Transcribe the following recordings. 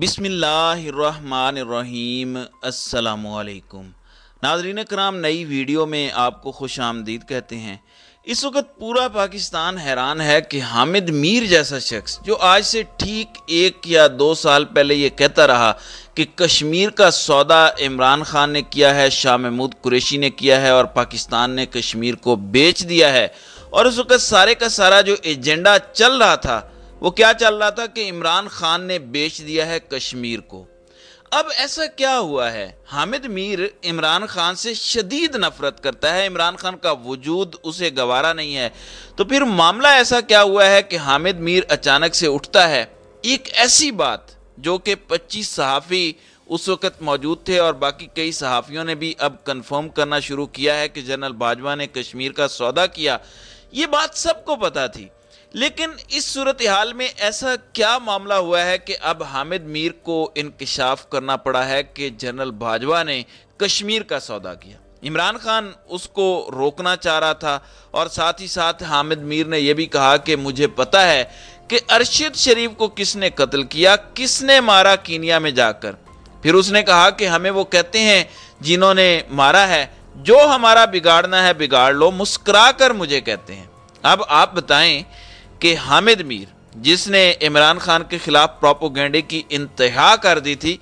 बिसमीम अल्लाम नाजरीन कराम नई वीडियो में आपको खुश आमदीद कहते हैं इस वक्त पूरा पाकिस्तान हैरान है कि हामिद मीर जैसा शख्स जो आज से ठीक एक या दो साल पहले ये कहता रहा कि कश्मीर का सौदा इमरान खान ने किया है शाह महमूद कुरैशी ने किया है और पाकिस्तान ने कश्मीर को बेच दिया है और उस वक्त सारे का सारा जो एजेंडा चल रहा था वो क्या चल रहा था कि इमरान खान ने बेच दिया है कश्मीर को अब ऐसा क्या हुआ है हामिद मीर इमरान खान से शदीद नफरत करता है इमरान खान का वजूद उसे गवारा नहीं है तो फिर मामला ऐसा क्या हुआ है कि हामिद मीर अचानक से उठता है एक ऐसी बात जो कि 25 सहाफ़ी उस वक़्त मौजूद थे और बाकी कई सहाफ़ियों ने भी अब कंफर्म करना शुरू किया है कि जनरल बाजवा ने कश्मीर का सौदा किया ये बात सबको पता थी लेकिन इस सूरत हाल में ऐसा क्या मामला हुआ है कि अब हामिद मीर को इनकशाफ करना पड़ा है कि जनरल बाजवा ने कश्मीर का सौदा किया इमरान खान उसको रोकना चाह रहा था और साथ ही साथ हामिद मीर ने यह भी कहा कि मुझे पता है कि अरशद शरीफ को किसने कत्ल किया किसने मारा कीनिया में जाकर फिर उसने कहा कि हमें वो कहते हैं जिन्होंने मारा है जो हमारा बिगाड़ना है बिगाड़ लो मुस्कुरा कर मुझे कहते हैं अब आप बताएं कि हामिद मीर जिसने इमरान खान के खिलाफ प्रोपोगेंडे की इंतहा कर दी थी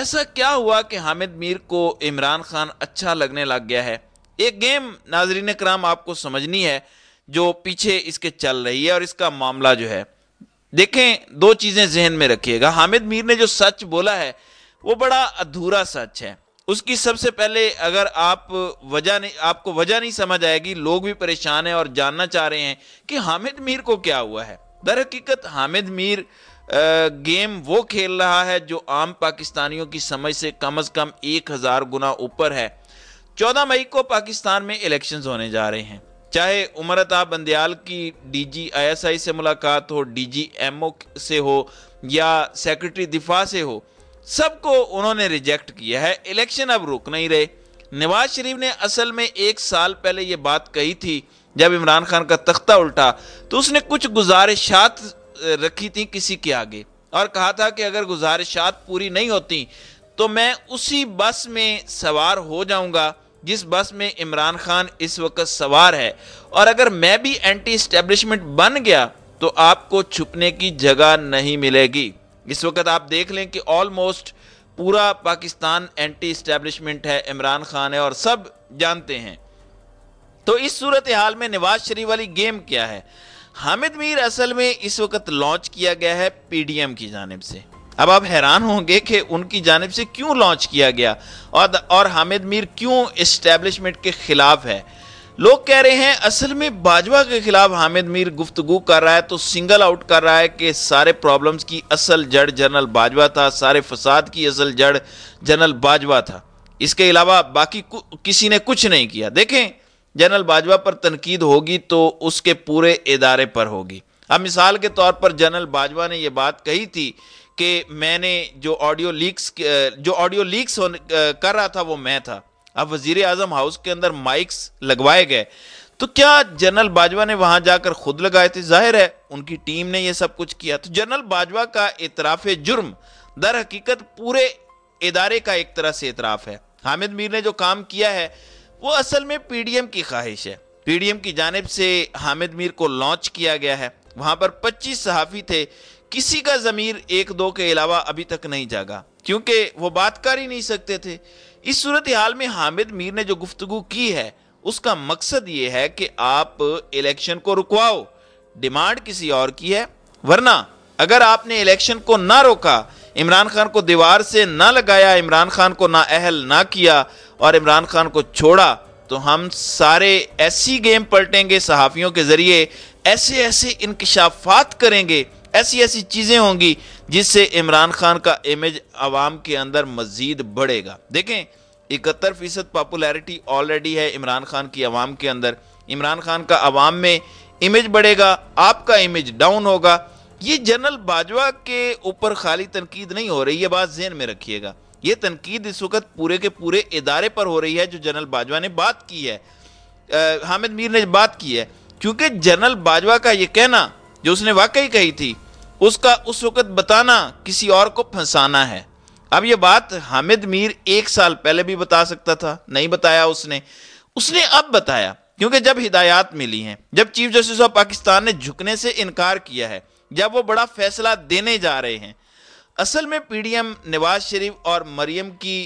ऐसा क्या हुआ कि हामिद मीर को इमरान खान अच्छा लगने लग गया है एक गेम नाजरीन कराम आपको समझनी है जो पीछे इसके चल रही है और इसका मामला जो है देखें दो चीज़ें जहन में रखिएगा हामिद मीर ने जो सच बोला है वो बड़ा अधूरा सच है उसकी सबसे पहले अगर आप वजह नहीं आपको वजह नहीं समझ आएगी लोग भी परेशान हैं और जानना चाह रहे हैं कि हामिद मीर को क्या हुआ है दर हकीकत हामिद मीर गेम वो खेल रहा है जो आम पाकिस्तानियों की समझ से कम अज़ कम एक हज़ार गुना ऊपर है चौदह मई को पाकिस्तान में इलेक्शन होने जा रहे हैं चाहे उमर अताब बंदयाल की डीजी आईएसआई से मुलाकात हो एम ओ से हो या सेक्रेटरी दिफा से हो सबको उन्होंने रिजेक्ट किया है इलेक्शन अब रुक नहीं रहे नवाज शरीफ ने असल में एक साल पहले ये बात कही थी जब इमरान खान का तख्ता उल्टा तो उसने कुछ गुजारिशात रखी थी किसी के आगे और कहा था कि अगर गुजारिशात पूरी नहीं होती तो मैं उसी बस में सवार हो जाऊंगा जिस बस में इमरान खान इस वक्त सवार है और अगर मैं भी एंटी इस्टेब्लिशमेंट बन गया तो आपको छुपने की जगह नहीं मिलेगी इस वक्त आप देख लें कि ऑलमोस्ट पूरा पाकिस्तान एंटी इस्टेब्लिशमेंट है इमरान खान है और सब जानते हैं तो इस सूरत हाल में नवाज शरीफ वाली गेम क्या है हामिद मीर असल में इस वक्त लॉन्च किया गया है पीडीएम की जानब से अब आप हैरान होंगे कि उनकी जानब से क्यों लॉन्च किया गया और और हामिद मीर क्यों इस्टेब्लिशमेंट के खिलाफ है लोग कह रहे हैं असल में बाजवा के खिलाफ हामिद मीर गुफ्तगु कर रहा है तो सिंगल आउट कर रहा है कि सारे प्रॉब्लम्स की असल जड़ जनरल बाजवा था सारे फसाद की असल जड़ जनरल बाजवा था इसके अलावा बाकी किसी ने कुछ नहीं किया देखें जनरल बाजवा पर तनकीद होगी तो उसके पूरे इदारे पर होगी अब मिसाल के तौर पर जनरल बाजवा ने यह बात कही थी कि मैंने जो ऑडियो लीक्स जो ऑडियो लीक्स कर रहा था वो मैं था अब वजीर आजम हाउस के अंदर माइक्स लगवाए गए तो क्या जनरल बाजवा ने वहां जाकर खुद लगाए थे जाहिर है उनकी टीम ने यह सब कुछ किया तो जनरल बाजवा का इतराफ जुर्म दर हकीकत पूरे इदारे का एक तरह से इतराफ है हामिद मीर ने जो काम किया है वो असल में पीडीएम की ख्वाहिश है पीडीएम की जानब से हामिद मीर को लॉन्च किया गया है वहां पर 25 सहाफ़ी थे किसी का ज़मीर एक दो के अलावा अभी तक नहीं जागा क्योंकि वो बात कर ही नहीं सकते थे इस सूरत हाल में हामिद मीर ने जो गुफ्तु की है उसका मकसद ये है कि आप इलेक्शन को रुकवाओ डिमांड किसी और की है वरना अगर आपने इलेक्शन को ना रोका इमरान खान को दीवार से ना लगाया इमरान खान को ना अहल ना किया और इमरान खान को छोड़ा तो हम सारे ऐसी गेम पलटेंगे सहाफ़ियों के ज़रिए ऐसे ऐसे इंकशाफात करेंगे ऐसी ऐसी चीज़ें होंगी जिससे इमरान खान का इमेज आवाम के अंदर मज़ीद बढ़ेगा देखें इकहत्तर फीसद पॉपुलैरिटी ऑलरेडी है इमरान खान की आवाम के अंदर इमरान खान का आवाम में इमेज बढ़ेगा आपका इमेज डाउन होगा ये जनरल बाजवा के ऊपर खाली तनकीद नहीं हो रही ये बात जहन में रखिएगा ये तनकीद इस वक्त पूरे के पूरे इदारे पर हो रही है जो जनरल बाजवा ने बात की है आ, हामिद मीर ने बात की है क्योंकि जनरल बाजवा का ये कहना जो उसने वाकई कही थी उसका उस वक्त बताना किसी और को फंसाना है अब यह बात हामिद मीर एक साल पहले भी बता सकता था नहीं बताया उसने उसने अब बताया क्योंकि जब हिदायत मिली हैं जब चीफ जस्टिस ऑफ पाकिस्तान ने झुकने से इनकार किया है जब वो बड़ा फैसला देने जा रहे हैं असल में पीडीएम नवाज शरीफ और मरियम की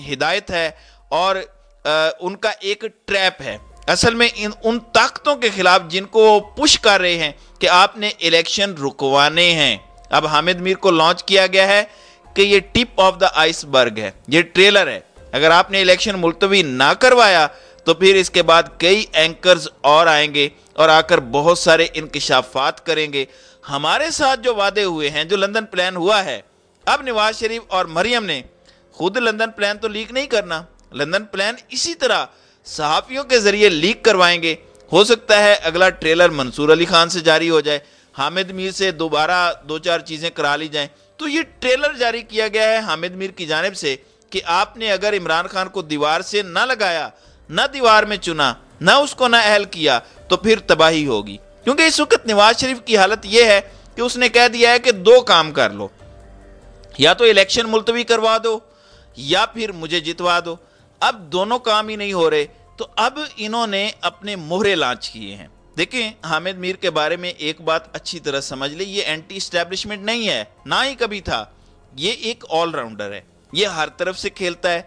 हिदायत है और आ, उनका एक ट्रैप है असल में इन उन ताकतों के खिलाफ जिनको पुश कर रहे हैं कि आपने इलेक्शन रुकवाने हैं अब हामिद मीर को लॉन्च किया गया है कि ये टिप ऑफ द आइसबर्ग है ये ट्रेलर है अगर आपने इलेक्शन मुलतवी ना करवाया तो फिर इसके बाद कई एंकर्स और आएंगे और आकर बहुत सारे इंकशाफात करेंगे हमारे साथ जो वादे हुए हैं जो लंदन प्लान हुआ है अब नवाज शरीफ और मरियम ने खुद लंदन प्लान तो लीक नहीं करना लंदन प्लान इसी तरह सहाफ़ियों के ज़रिए लीक करवाएंगे हो सकता है अगला ट्रेलर मंसूर अली खान से जारी हो जाए हामिद मीर से दोबारा दो चार चीज़ें करा ली जाएं तो ये ट्रेलर जारी किया गया है हामिद मीर की जानब से कि आपने अगर इमरान खान को दीवार से ना लगाया ना दीवार में चुना ना उसको ना अहल किया तो फिर तबाही होगी क्योंकि इस वक्त नवाज शरीफ की हालत यह है कि उसने कह दिया है कि दो काम कर लो या तो इलेक्शन मुलतवी करवा दो या फिर मुझे जितवा दो अब दोनों काम ही नहीं हो रहे तो अब इन्होंने अपने मोहरे लांच किए हैं देखें हामिद मीर के बारे में एक बात अच्छी तरह समझ ले ये एंटी स्टैब्लिशमेंट नहीं है ना ही कभी था ये एक ऑलराउंडर है ये हर तरफ से खेलता है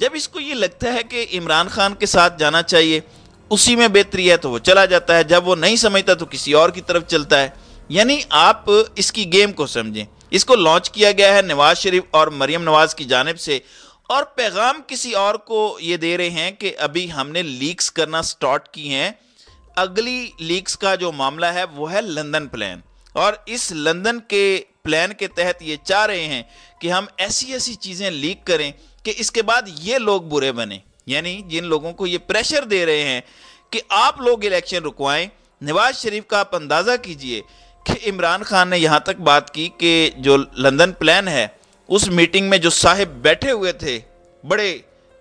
जब इसको ये लगता है कि इमरान खान के साथ जाना चाहिए उसी में बेहतरी है तो वो चला जाता है जब वो नहीं समझता तो किसी और की तरफ चलता है यानी आप इसकी गेम को समझें इसको लॉन्च किया गया है नवाज शरीफ और मरियम नवाज की जानब से और पैगाम किसी और को ये दे रहे हैं कि अभी हमने लीक्स करना स्टार्ट की हैं अगली लीक्स का जो मामला है वो है लंदन प्लान और इस लंदन के प्लान के तहत ये चाह रहे हैं कि हम ऐसी ऐसी चीज़ें लीक करें कि इसके बाद ये लोग बुरे बने यानी जिन लोगों को ये प्रेशर दे रहे हैं कि आप लोग इलेक्शन रुकवाएं नवाज शरीफ का आप अंदाज़ा कीजिए कि इमरान खान ने यहाँ तक बात की कि जो लंदन प्लान है उस मीटिंग में जो साहिब बैठे हुए थे बड़े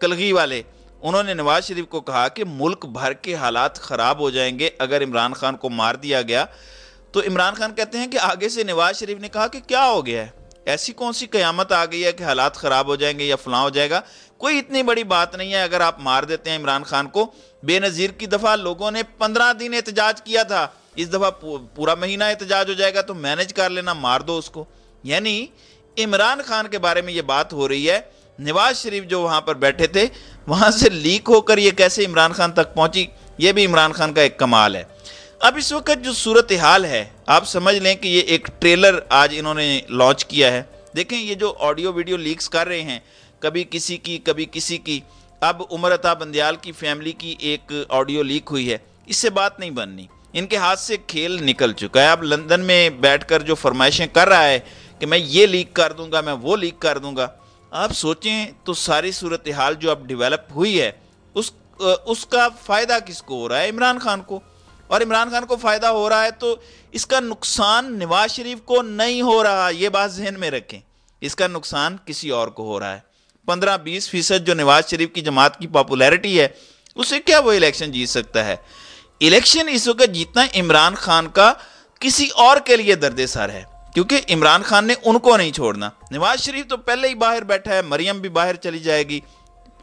कलगी वाले उन्होंने नवाज शरीफ को कहा कि मुल्क भर के हालात ख़राब हो जाएंगे अगर इमरान खान को मार दिया गया तो इमरान खान कहते हैं कि आगे से नवाज शरीफ ने कहा कि क्या हो गया है ऐसी कौन सी क़यामत आ गई है कि हालात ख़राब हो जाएंगे या फलां हो जाएगा कोई इतनी बड़ी बात नहीं है अगर आप मार देते हैं इमरान खान को बेनज़ीर की दफ़ा लोगों ने पंद्रह दिन एहतजाज किया था इस दफ़ा पूरा महीना एहतजाज हो जाएगा तो मैनेज कर लेना मार दो उसको यानी इमरान खान के बारे में ये बात हो रही है नवाज शरीफ जो वहाँ पर बैठे थे वहाँ से लीक होकर ये कैसे इमरान खान तक पहुँची ये भी इमरान खान का एक कमाल है अब इस वक्त जो सूरत हाल है आप समझ लें कि ये एक ट्रेलर आज इन्होंने लॉन्च किया है देखें ये जो ऑडियो वीडियो लीक्स कर रहे हैं कभी किसी की कभी किसी की अब उमर अता बंदयाल की फैमिली की एक ऑडियो लीक हुई है इससे बात नहीं बननी इनके हाथ से खेल निकल चुका है अब लंदन में बैठकर जो फरमाइशें कर रहा है कि मैं ये लीक कर दूंगा मैं वो लीक कर दूंगा आप सोचें तो सारी सूरत हाल जो अब डेवलप हुई है उस उसका फ़ायदा किसको हो रहा है इमरान खान को और इमरान खान को फ़ायदा हो रहा है तो इसका नुकसान नवाज शरीफ को नहीं हो रहा ये बात जहन में रखें इसका नुकसान किसी और को हो रहा है पंद्रह बीस फीसद जो नवाज शरीफ की जमात की पॉपुलैरिटी है उसे क्या वो इलेक्शन जीत सकता है इलेक्शन इस वक्त जीतना इमरान खान का किसी और के लिए दर्द सर है क्योंकि इमरान खान ने उनको नहीं छोड़ना नवाज शरीफ तो पहले ही बाहर बैठा है मरियम भी बाहर चली जाएगी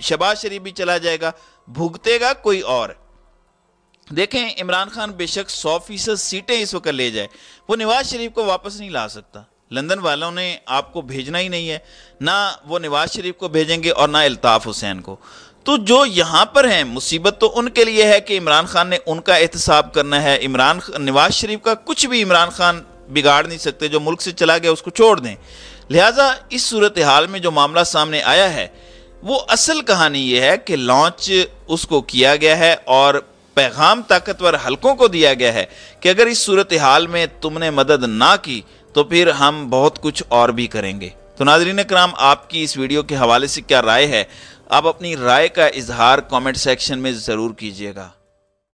शबाज शरीफ भी चला जाएगा भुगतेगा कोई और देखें इमरान खान बेशक सौ फीसद सीटें इस वक्त ले जाए वो नवाज शरीफ को वापस नहीं ला सकता लंदन वालों ने आपको भेजना ही नहीं है ना वो नवाज शरीफ को भेजेंगे और ना अल्ताफ़ हुसैन को तो जो यहाँ पर हैं मुसीबत तो उनके लिए है कि इमरान खान ने उनका एहतसाब करना है इमरान नवाज शरीफ का कुछ भी इमरान खान बिगाड़ नहीं सकते जो मुल्क से चला गया उसको छोड़ दें लिहाजा इस सूरत हाल में जो मामला सामने आया है वो असल कहानी ये है कि लॉन्च उसको किया गया है और पैगाम ताकतवर हलकों को दिया गया है कि अगर इस सूरत हाल में तुमने मदद ना की तो फिर हम बहुत कुछ और भी करेंगे तो नाजरीन कराम आपकी इस वीडियो के हवाले से क्या राय है आप अपनी राय का इजहार कमेंट सेक्शन में ज़रूर कीजिएगा